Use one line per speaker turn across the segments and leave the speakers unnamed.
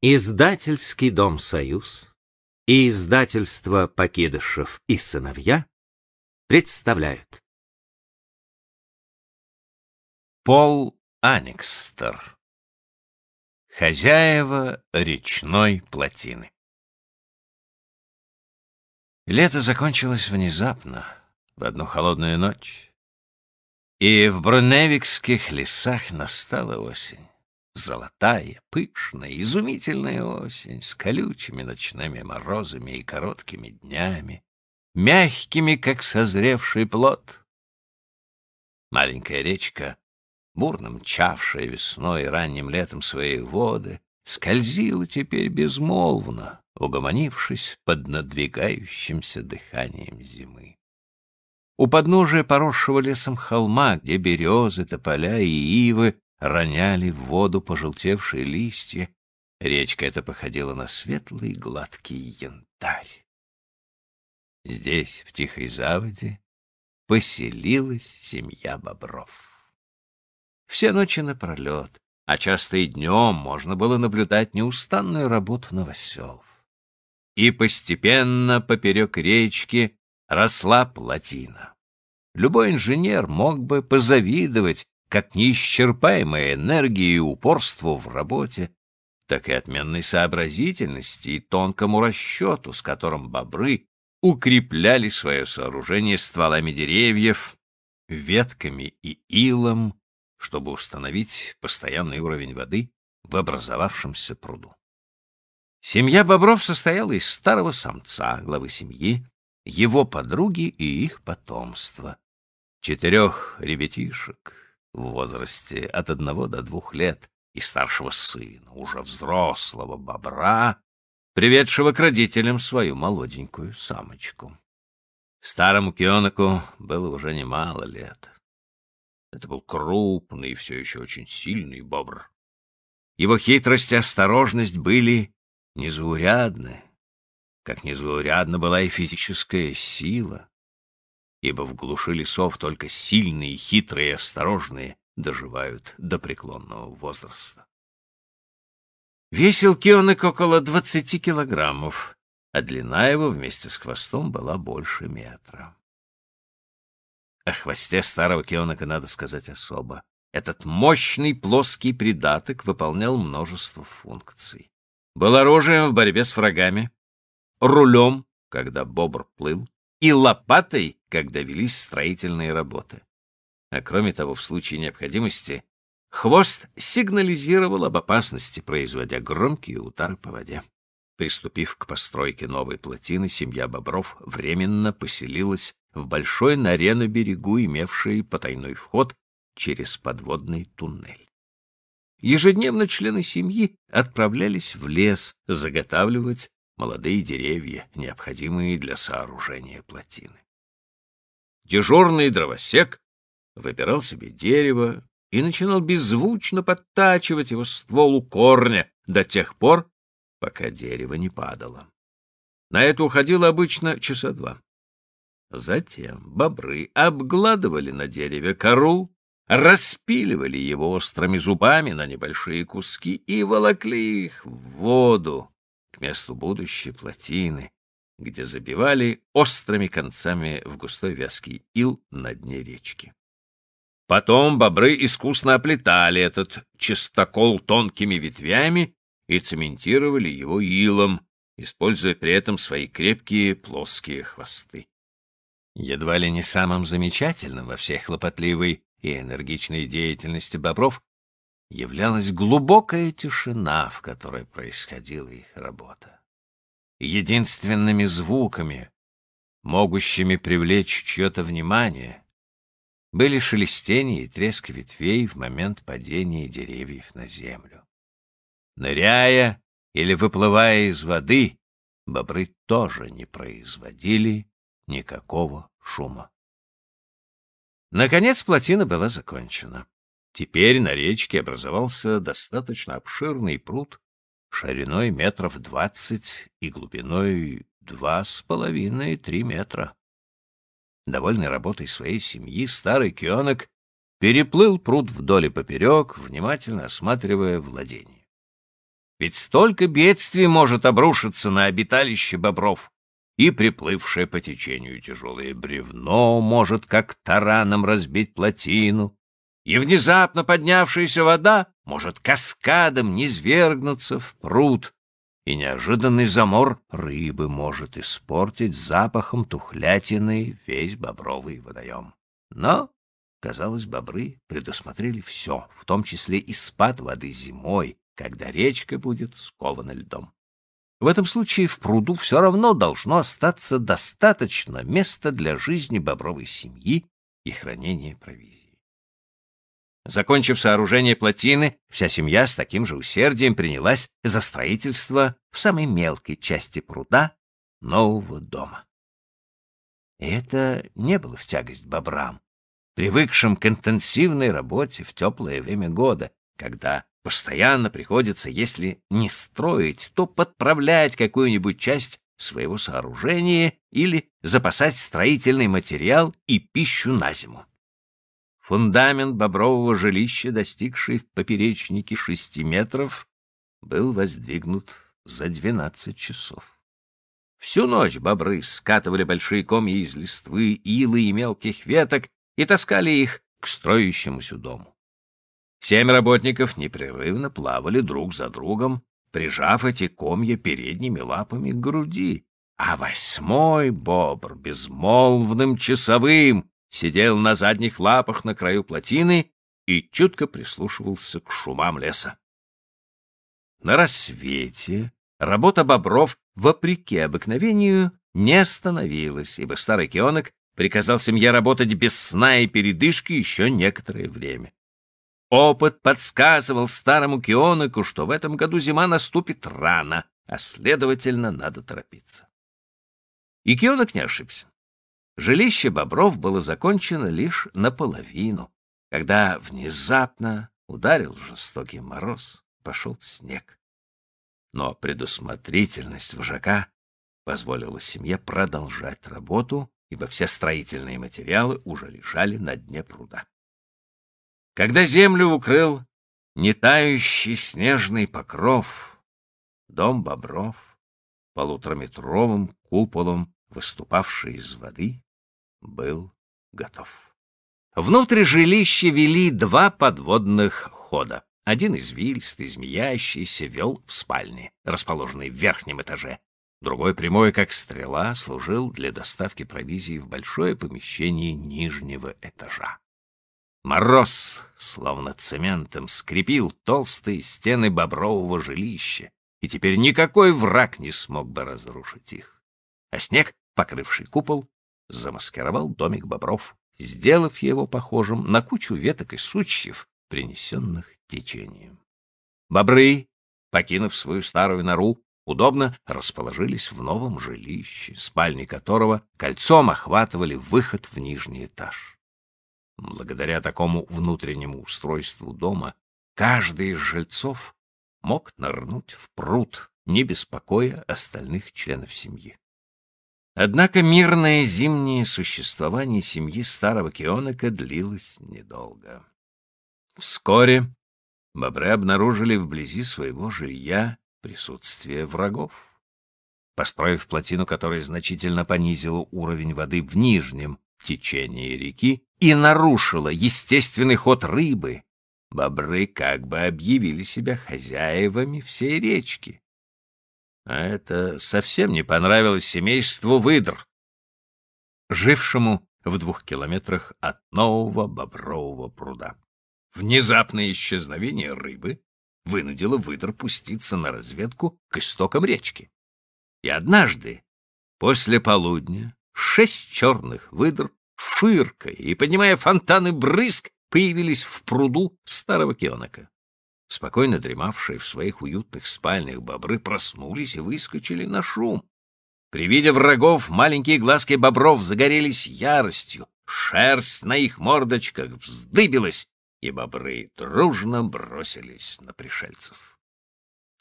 Издательский дом «Союз» и издательство «Покидышев и сыновья» представляют. Пол Аникстер. Хозяева речной плотины. Лето закончилось внезапно, в одну холодную ночь, и в Бруневикских лесах настала осень. Золотая, пышная, изумительная осень с колючими ночными морозами и короткими днями, мягкими, как созревший плод. Маленькая речка, бурно мчавшая весной и ранним летом свои воды, скользила теперь безмолвно, угомонившись под надвигающимся дыханием зимы. У подножия поросшего лесом холма, где березы, тополя и ивы роняли в воду пожелтевшие листья. Речка эта походила на светлый гладкий янтарь. Здесь, в тихой заводе, поселилась семья бобров. Все ночи напролет, а часто и днем можно было наблюдать неустанную работу новоселов. И постепенно поперек речки росла плотина. Любой инженер мог бы позавидовать как неисчерпаемая энергия и упорство в работе, так и отменной сообразительности и тонкому расчету, с которым бобры укрепляли свое сооружение стволами деревьев, ветками и илом, чтобы установить постоянный уровень воды в образовавшемся пруду. Семья бобров состояла из старого самца, главы семьи, его подруги и их потомства, четырех ребятишек, в возрасте от одного до двух лет и старшего сына, уже взрослого бобра, приведшего к родителям свою молоденькую самочку. Старому Кионаку было уже немало лет. Это был крупный и все еще очень сильный бобр. Его хитрость и осторожность были незаурядны, как незаурядна была и физическая сила ибо в глуши лесов только сильные, хитрые и осторожные доживают до преклонного возраста. Весил кионик около двадцати килограммов, а длина его вместе с хвостом была больше метра. О хвосте старого кионика надо сказать особо. Этот мощный плоский придаток выполнял множество функций. Был оружием в борьбе с врагами, рулем, когда бобр плыл, и лопатой, когда велись строительные работы. А кроме того, в случае необходимости, хвост сигнализировал об опасности, производя громкие удары по воде. Приступив к постройке новой плотины, семья Бобров временно поселилась в большой норе на берегу, имевшей потайной вход через подводный туннель. Ежедневно члены семьи отправлялись в лес заготавливать молодые деревья, необходимые для сооружения плотины. Дежурный дровосек выбирал себе дерево и начинал беззвучно подтачивать его ствол у корня до тех пор, пока дерево не падало. На это уходило обычно часа два. Затем бобры обгладывали на дереве кору, распиливали его острыми зубами на небольшие куски и волокли их в воду, месту будущей плотины, где забивали острыми концами в густой вязкий ил на дне речки. Потом бобры искусно оплетали этот чистокол тонкими ветвями и цементировали его илом, используя при этом свои крепкие плоские хвосты. Едва ли не самым замечательным во всей хлопотливой и энергичной деятельности бобров являлась глубокая тишина, в которой происходила их работа. Единственными звуками, могущими привлечь чье-то внимание, были шелестение и треск ветвей в момент падения деревьев на землю. Ныряя или выплывая из воды, бобры тоже не производили никакого шума. Наконец плотина была закончена. Теперь на речке образовался достаточно обширный пруд шириной метров двадцать и глубиной два с половиной-три метра. Довольный работой своей семьи, старый кионок переплыл пруд вдоль и поперек, внимательно осматривая владение. Ведь столько бедствий может обрушиться на обиталище бобров, и приплывшее по течению тяжелое бревно может как тараном разбить плотину, и внезапно поднявшаяся вода может каскадом низвергнуться в пруд, и неожиданный замор рыбы может испортить запахом тухлятины весь бобровый водоем. Но, казалось, бобры предусмотрели все, в том числе и спад воды зимой, когда речка будет скована льдом. В этом случае в пруду все равно должно остаться достаточно места для жизни бобровой семьи и хранения провизии. Закончив сооружение плотины, вся семья с таким же усердием принялась за строительство в самой мелкой части пруда нового дома. И это не было в тягость бобрам, привыкшим к интенсивной работе в теплое время года, когда постоянно приходится, если не строить, то подправлять какую-нибудь часть своего сооружения или запасать строительный материал и пищу на зиму. Фундамент бобрового жилища, достигший в поперечнике шести метров, был воздвигнут за двенадцать часов. Всю ночь бобры скатывали большие комья из листвы, илы и мелких веток и таскали их к строящемуся дому. Семь работников непрерывно плавали друг за другом, прижав эти комья передними лапами к груди, а восьмой бобр безмолвным часовым сидел на задних лапах на краю плотины и чутко прислушивался к шумам леса. На рассвете работа бобров, вопреки обыкновению, не остановилась, ибо старый кионок приказал семье работать без сна и передышки еще некоторое время. Опыт подсказывал старому кионоку, что в этом году зима наступит рано, а, следовательно, надо торопиться. И кионок не ошибся. Жилище бобров было закончено лишь наполовину, когда внезапно ударил жестокий мороз, пошел снег. Но предусмотрительность вожака позволила семье продолжать работу, ибо все строительные материалы уже лежали на дне пруда. Когда землю укрыл нетающий снежный покров, дом бобров полутораметровым куполом, выступавший из воды, был готов. Внутрь жилища вели два подводных хода. Один извилистый, змеящийся, вел в спальне, расположенной в верхнем этаже. Другой прямой, как стрела, служил для доставки провизии в большое помещение нижнего этажа. Мороз, словно цементом, скрепил толстые стены бобрового жилища, и теперь никакой враг не смог бы разрушить их. А снег, покрывший купол, замаскировал домик бобров, сделав его похожим на кучу веток и сучьев, принесенных течением. Бобры, покинув свою старую нору, удобно расположились в новом жилище, спальни которого кольцом охватывали выход в нижний этаж. Благодаря такому внутреннему устройству дома каждый из жильцов мог нырнуть в пруд, не беспокоя остальных членов семьи. Однако мирное зимнее существование семьи старого Кионика длилось недолго. Вскоре бобры обнаружили вблизи своего жилья присутствие врагов. Построив плотину, которая значительно понизила уровень воды в нижнем течении реки и нарушила естественный ход рыбы, бобры как бы объявили себя хозяевами всей речки. А это совсем не понравилось семейству выдр, жившему в двух километрах от нового бобрового пруда. Внезапное исчезновение рыбы вынудило выдр пуститься на разведку к истокам речки. И однажды, после полудня, шесть черных выдр, фыркая и поднимая фонтаны брызг, появились в пруду старого кионока. Спокойно дремавшие в своих уютных спальнях бобры проснулись и выскочили на шум. При виде врагов маленькие глазки бобров загорелись яростью, шерсть на их мордочках вздыбилась, и бобры дружно бросились на пришельцев.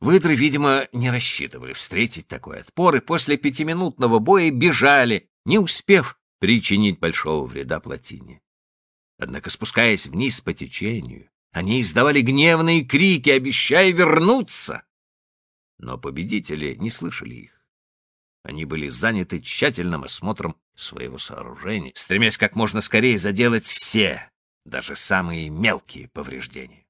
Выдры, видимо, не рассчитывали встретить такой отпор, и после пятиминутного боя бежали, не успев причинить большого вреда плотине. Однако, спускаясь вниз по течению, они издавали гневные крики, обещая вернуться. Но победители не слышали их. Они были заняты тщательным осмотром своего сооружения, стремясь как можно скорее заделать все, даже самые мелкие повреждения.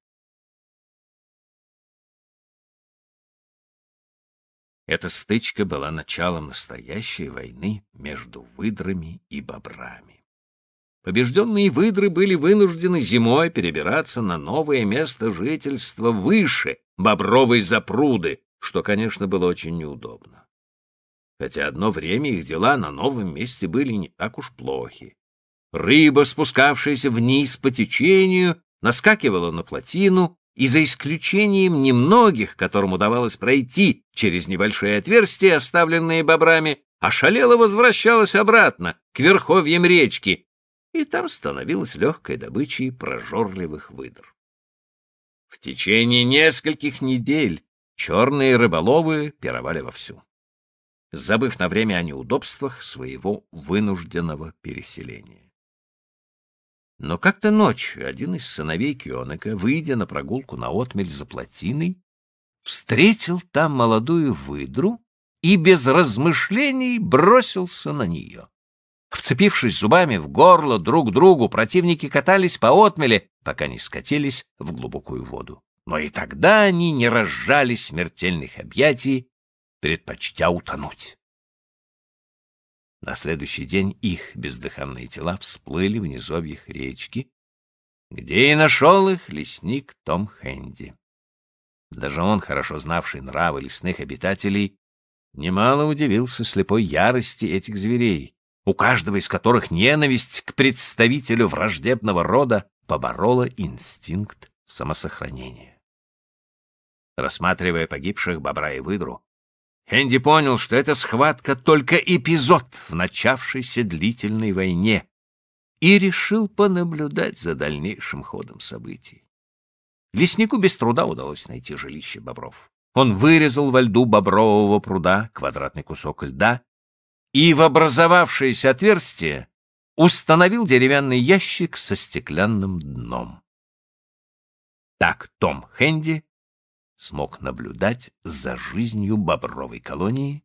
Эта стычка была началом настоящей войны между выдрами и бобрами побежденные выдры были вынуждены зимой перебираться на новое место жительства выше Бобровой запруды, что, конечно, было очень неудобно. Хотя одно время их дела на новом месте были не так уж плохи. Рыба, спускавшаяся вниз по течению, наскакивала на плотину, и за исключением немногих, которым удавалось пройти через небольшие отверстия, оставленные бобрами, ошалела возвращалась обратно, к верховьям речки, и там становилась легкой добычей прожорливых выдр. В течение нескольких недель черные рыболовы пировали вовсю, забыв на время о неудобствах своего вынужденного переселения. Но как-то ночью один из сыновей Кионека, выйдя на прогулку на отмель за плотиной, встретил там молодую выдру и без размышлений бросился на нее. Вцепившись зубами в горло друг другу, противники катались по отмеле, пока не скатились в глубокую воду. Но и тогда они не разжали смертельных объятий, предпочтя утонуть. На следующий день их бездыханные тела всплыли в низовьях речки, где и нашел их лесник Том Хэнди. Даже он, хорошо знавший нравы лесных обитателей, немало удивился слепой ярости этих зверей у каждого из которых ненависть к представителю враждебного рода поборола инстинкт самосохранения. Рассматривая погибших бобра и выдру, Хенди понял, что эта схватка только эпизод в начавшейся длительной войне, и решил понаблюдать за дальнейшим ходом событий. Леснику без труда удалось найти жилище бобров. Он вырезал во льду бобрового пруда квадратный кусок льда и в образовавшееся отверстие установил деревянный ящик со стеклянным дном. Так Том Хенди смог наблюдать за жизнью бобровой колонии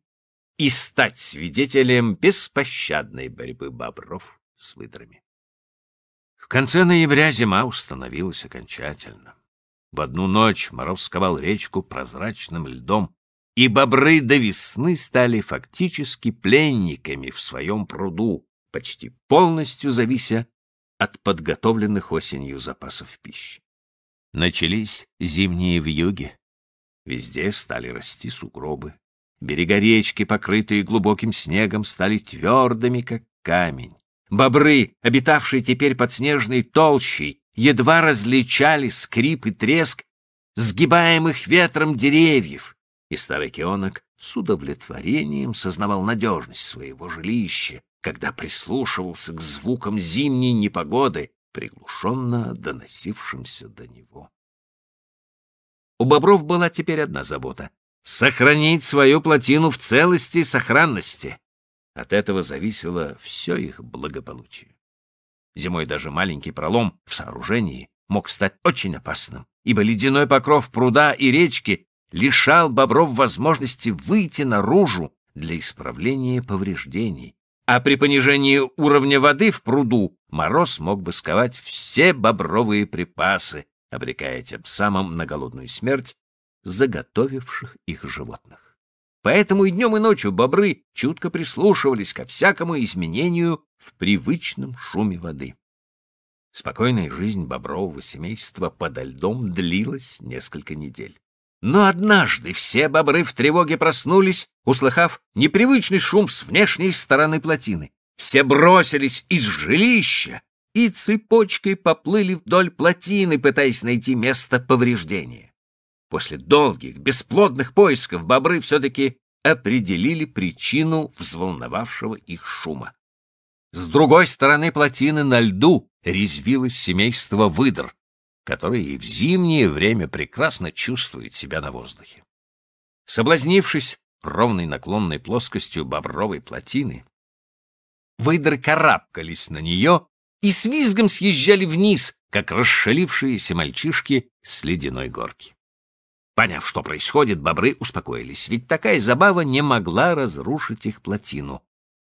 и стать свидетелем беспощадной борьбы бобров с выдрами. В конце ноября зима установилась окончательно. В одну ночь мороз сковал речку прозрачным льдом, и бобры до весны стали фактически пленниками в своем пруду, почти полностью завися от подготовленных осенью запасов пищи. Начались зимние вьюги. Везде стали расти сугробы. Берега речки, покрытые глубоким снегом, стали твердыми, как камень. Бобры, обитавшие теперь под снежной толщей, едва различали скрип и треск сгибаемых ветром деревьев, и старый Кионок с удовлетворением сознавал надежность своего жилища, когда прислушивался к звукам зимней непогоды, приглушенно доносившимся до него. У бобров была теперь одна забота — сохранить свою плотину в целости и сохранности. От этого зависело все их благополучие. Зимой даже маленький пролом в сооружении мог стать очень опасным, ибо ледяной покров пруда и речки лишал бобров возможности выйти наружу для исправления повреждений. А при понижении уровня воды в пруду мороз мог бы сковать все бобровые припасы, обрекая тем самым на голодную смерть заготовивших их животных. Поэтому и днем, и ночью бобры чутко прислушивались ко всякому изменению в привычном шуме воды. Спокойная жизнь бобрового семейства подо льдом длилась несколько недель. Но однажды все бобры в тревоге проснулись, услыхав непривычный шум с внешней стороны плотины. Все бросились из жилища и цепочкой поплыли вдоль плотины, пытаясь найти место повреждения. После долгих, бесплодных поисков бобры все-таки определили причину взволновавшего их шума. С другой стороны плотины на льду резвилось семейство выдр, который и в зимнее время прекрасно чувствует себя на воздухе. Соблазнившись ровной наклонной плоскостью бобровой плотины, выдры карабкались на нее и с визгом съезжали вниз, как расшалившиеся мальчишки с ледяной горки. Поняв, что происходит, бобры успокоились, ведь такая забава не могла разрушить их плотину.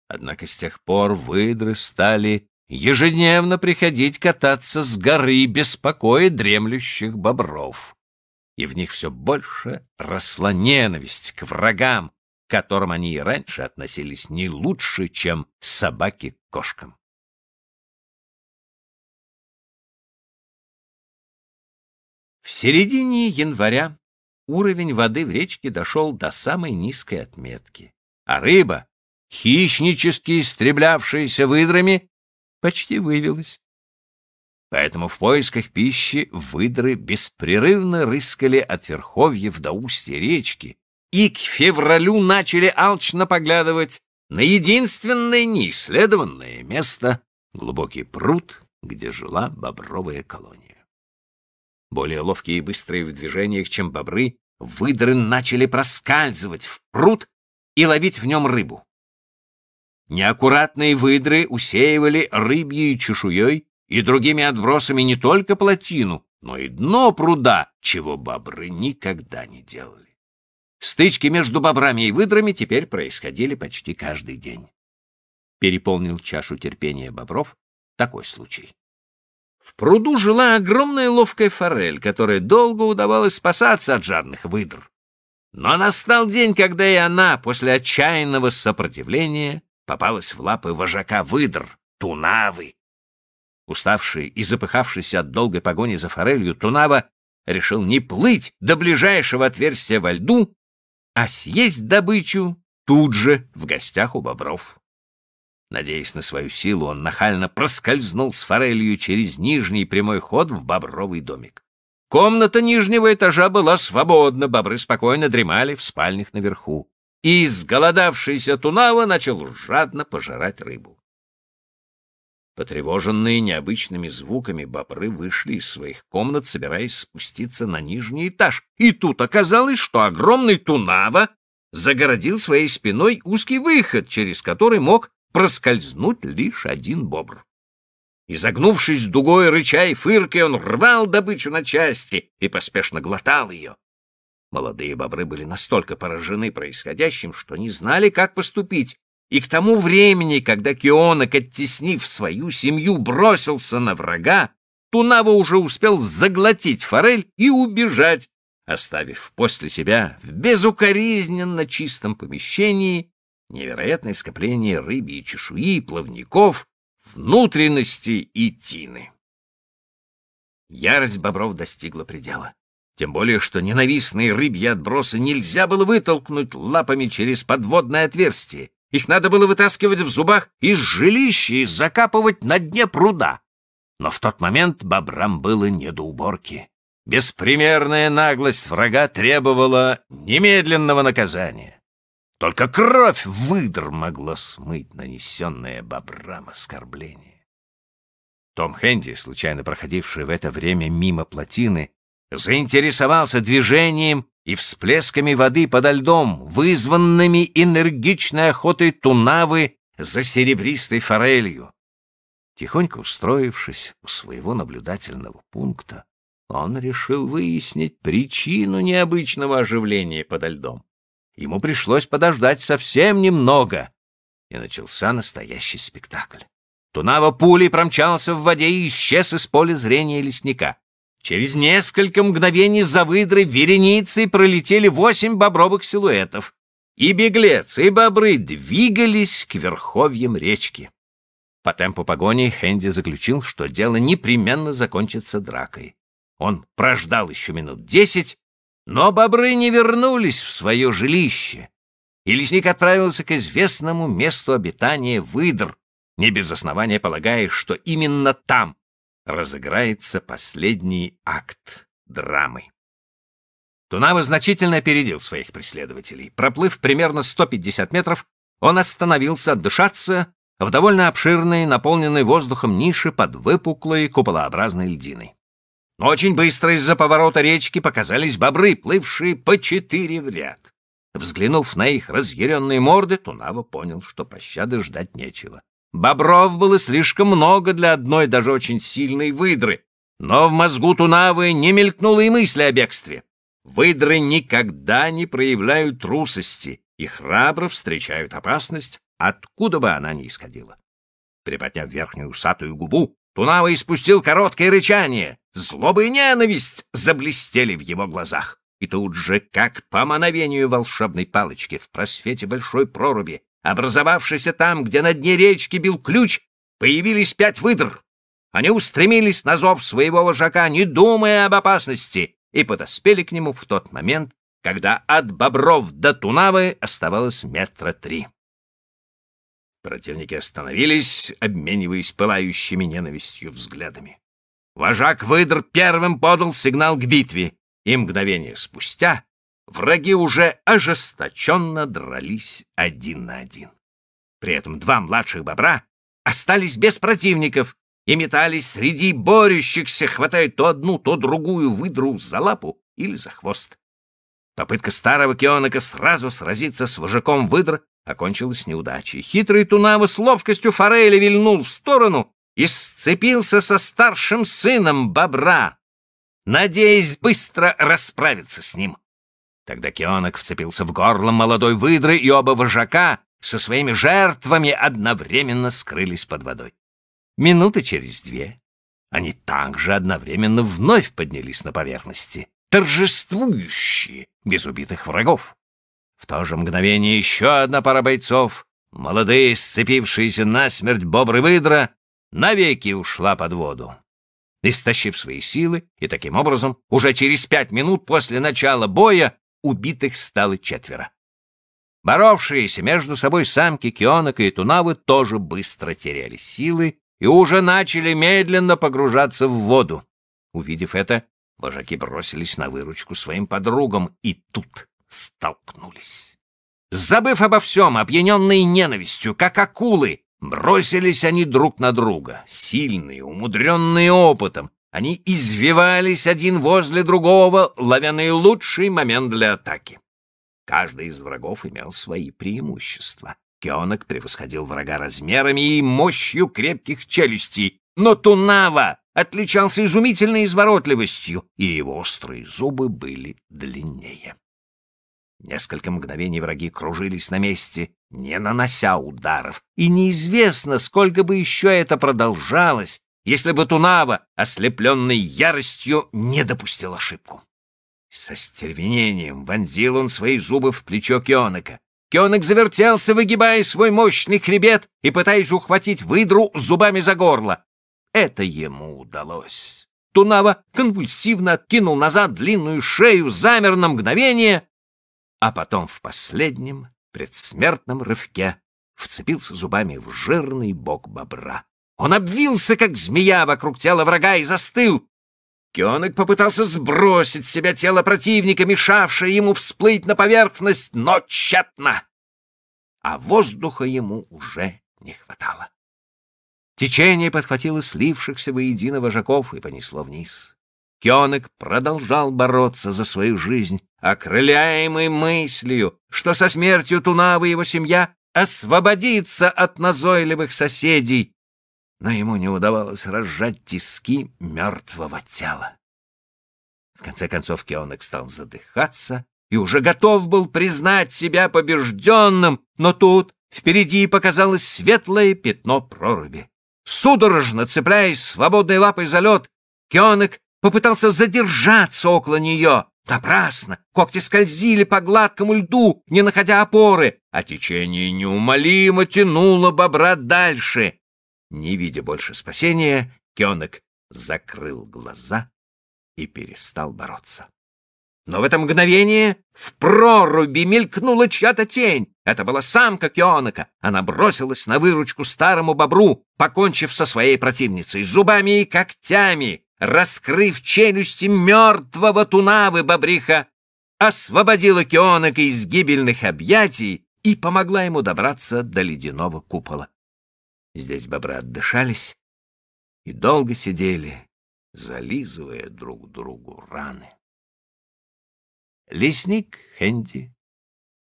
Однако с тех пор выдры стали ежедневно приходить кататься с горы, беспокоя дремлющих бобров. И в них все больше росла ненависть к врагам, к которым они и раньше относились не лучше, чем собаки к кошкам. В середине января уровень воды в речке дошел до самой низкой отметки, а рыба, хищнически истреблявшаяся выдрами, Почти вывелась. Поэтому в поисках пищи выдры беспрерывно рыскали от верховьев до устья речки и к февралю начали алчно поглядывать на единственное неисследованное место — глубокий пруд, где жила бобровая колония. Более ловкие и быстрые в движениях, чем бобры, выдры начали проскальзывать в пруд и ловить в нем рыбу. Неаккуратные выдры усеивали рыбьей чешуей и другими отбросами не только плотину, но и дно пруда, чего бобры никогда не делали. Стычки между бобрами и выдрами теперь происходили почти каждый день. Переполнил чашу терпения бобров такой случай. В пруду жила огромная ловкая форель, которая долго удавалось спасаться от жадных выдр. Но настал день, когда и она, после отчаянного сопротивления, попалась в лапы вожака выдр, Тунавы. Уставший и запыхавшийся от долгой погони за форелью, Тунава решил не плыть до ближайшего отверстия во льду, а съесть добычу тут же в гостях у бобров. Надеясь на свою силу, он нахально проскользнул с форелью через нижний прямой ход в бобровый домик. Комната нижнего этажа была свободна, бобры спокойно дремали в спальнях наверху и изголодавшийся Тунава начал жадно пожирать рыбу. Потревоженные необычными звуками бобры вышли из своих комнат, собираясь спуститься на нижний этаж, и тут оказалось, что огромный Тунава загородил своей спиной узкий выход, через который мог проскользнуть лишь один бобр. Изогнувшись дугой, рыча и фыркой, он рвал добычу на части и поспешно глотал ее, Молодые бобры были настолько поражены происходящим, что не знали, как поступить, и к тому времени, когда Кионок, оттеснив свою семью, бросился на врага, Тунава уже успел заглотить форель и убежать, оставив после себя в безукоризненно чистом помещении невероятное скопление рыбьей чешуи, плавников, внутренности и тины. Ярость бобров достигла предела. Тем более, что ненавистные рыбьи отбросы нельзя было вытолкнуть лапами через подводное отверстие. Их надо было вытаскивать в зубах из жилища и закапывать на дне пруда. Но в тот момент бобрам было не до уборки. Беспримерная наглость врага требовала немедленного наказания. Только кровь выдр могла смыть нанесенное бобрам оскорбление. Том Хэнди, случайно проходивший в это время мимо плотины, заинтересовался движением и всплесками воды подо льдом, вызванными энергичной охотой тунавы за серебристой форелью. Тихонько устроившись у своего наблюдательного пункта, он решил выяснить причину необычного оживления подо льдом. Ему пришлось подождать совсем немного, и начался настоящий спектакль. Тунава пулей промчался в воде и исчез из поля зрения лесника. Через несколько мгновений за выдрой вереницей пролетели восемь бобровых силуэтов, и беглец, и бобры двигались к верховьям речки. По темпу погони Хэнди заключил, что дело непременно закончится дракой. Он прождал еще минут десять, но бобры не вернулись в свое жилище, и лесник отправился к известному месту обитания выдр, не без основания полагая, что именно там разыграется последний акт драмы. Тунава значительно опередил своих преследователей. Проплыв примерно 150 метров, он остановился отдышаться в довольно обширной, наполненной воздухом нише под выпуклой куполообразной льдиной. Но очень быстро из-за поворота речки показались бобры, плывшие по четыре в ряд. Взглянув на их разъяренные морды, Тунава понял, что пощады ждать нечего. Бобров было слишком много для одной даже очень сильной выдры, но в мозгу Тунавы не мелькнуло и мысли о бегстве. Выдры никогда не проявляют трусости и храбро встречают опасность, откуда бы она ни исходила. Приподняв верхнюю усатую губу, Тунава испустил короткое рычание. Злоба и ненависть заблестели в его глазах. И тут же, как по мановению волшебной палочки, в просвете большой проруби Образовавшийся там, где на дне речки бил ключ, появились пять выдр. Они устремились на зов своего вожака, не думая об опасности, и подоспели к нему в тот момент, когда от бобров до Тунавы оставалось метра три. Противники остановились, обмениваясь пылающими ненавистью взглядами. Вожак выдр первым подал сигнал к битве, и мгновение спустя враги уже ожесточенно дрались один на один. При этом два младших бобра остались без противников и метались среди борющихся, хватая то одну, то другую выдру за лапу или за хвост. Попытка старого Кионика сразу сразиться с вожаком выдр окончилась неудачей. Хитрый Тунава с ловкостью форели вильнул в сторону и сцепился со старшим сыном бобра, надеясь быстро расправиться с ним. Тогда Кионок вцепился в горло молодой выдры, и оба вожака со своими жертвами одновременно скрылись под водой. Минуты через две они также одновременно вновь поднялись на поверхности, торжествующие, без убитых врагов. В то же мгновение еще одна пара бойцов, молодые, сцепившиеся насмерть бобры-выдра, навеки ушла под воду. Истощив свои силы, и таким образом, уже через пять минут после начала боя убитых стало четверо. Боровшиеся между собой самки Кионака и Тунавы тоже быстро теряли силы и уже начали медленно погружаться в воду. Увидев это, вожаки бросились на выручку своим подругам и тут столкнулись. Забыв обо всем, опьяненные ненавистью, как акулы, бросились они друг на друга, сильные, умудренные опытом, они извивались один возле другого, ловя наилучший момент для атаки. Каждый из врагов имел свои преимущества. Кеонок превосходил врага размерами и мощью крепких челюстей, но Тунава отличался изумительной изворотливостью, и его острые зубы были длиннее. Несколько мгновений враги кружились на месте, не нанося ударов, и неизвестно, сколько бы еще это продолжалось, если бы Тунава, ослепленный яростью, не допустил ошибку. Со стервенением вонзил он свои зубы в плечо Кионека. Кионек завертелся, выгибая свой мощный хребет и пытаясь ухватить выдру зубами за горло. Это ему удалось. Тунава конвульсивно откинул назад длинную шею, замер на мгновение, а потом в последнем предсмертном рывке вцепился зубами в жирный бок бобра. Он обвился, как змея, вокруг тела врага и застыл. Кионик попытался сбросить с себя тело противника, мешавшее ему всплыть на поверхность, но тщетно. А воздуха ему уже не хватало. Течение подхватило слившихся воедино вожаков и понесло вниз. Кёнек продолжал бороться за свою жизнь, окрыляемый мыслью, что со смертью Тунавы его семья освободится от назойливых соседей, но ему не удавалось разжать тиски мертвого тела. В конце концов Кеонек стал задыхаться и уже готов был признать себя побежденным, но тут впереди показалось светлое пятно проруби. Судорожно цепляясь свободной лапой за лед, Кеонек попытался задержаться около нее. Напрасно! Когти скользили по гладкому льду, не находя опоры, а течение неумолимо тянуло бобра дальше. Не видя больше спасения, Кенок закрыл глаза и перестал бороться. Но в это мгновение в проруби мелькнула чья-то тень. Это была самка Кионока. Она бросилась на выручку старому бобру, покончив со своей противницей зубами и когтями, раскрыв челюсти мертвого тунавы бобриха, освободила Кионока из гибельных объятий и помогла ему добраться до ледяного купола. Здесь бобры отдышались и долго сидели, зализывая друг другу раны. Лесник Хенди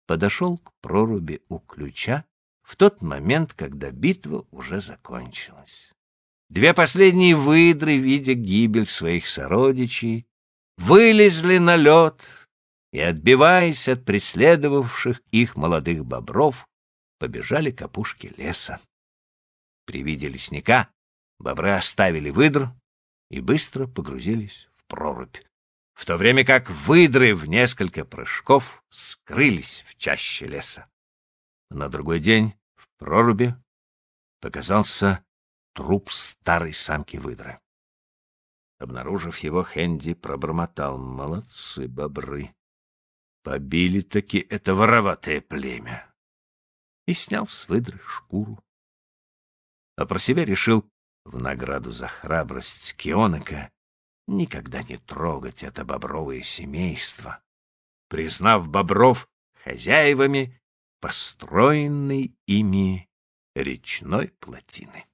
подошел к проруби у ключа в тот момент, когда битва уже закончилась. Две последние выдры, видя гибель своих сородичей, вылезли на лед и, отбиваясь от преследовавших их молодых бобров, побежали к опушке леса. При виде лесника бобры оставили выдр и быстро погрузились в прорубь, в то время как выдры в несколько прыжков скрылись в чаще леса. На другой день в проруби показался труп старой самки выдры. Обнаружив его, Хенди пробормотал «Молодцы, бобры! Побили-таки это вороватое племя!» и снял с выдры шкуру а про себя решил в награду за храбрость Кионика никогда не трогать это бобровое семейство, признав бобров хозяевами построенной ими речной плотины.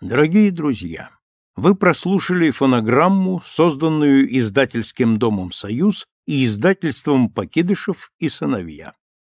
Дорогие друзья, вы прослушали фонограмму, созданную издательским домом «Союз» и издательством «Покидышев и сыновья»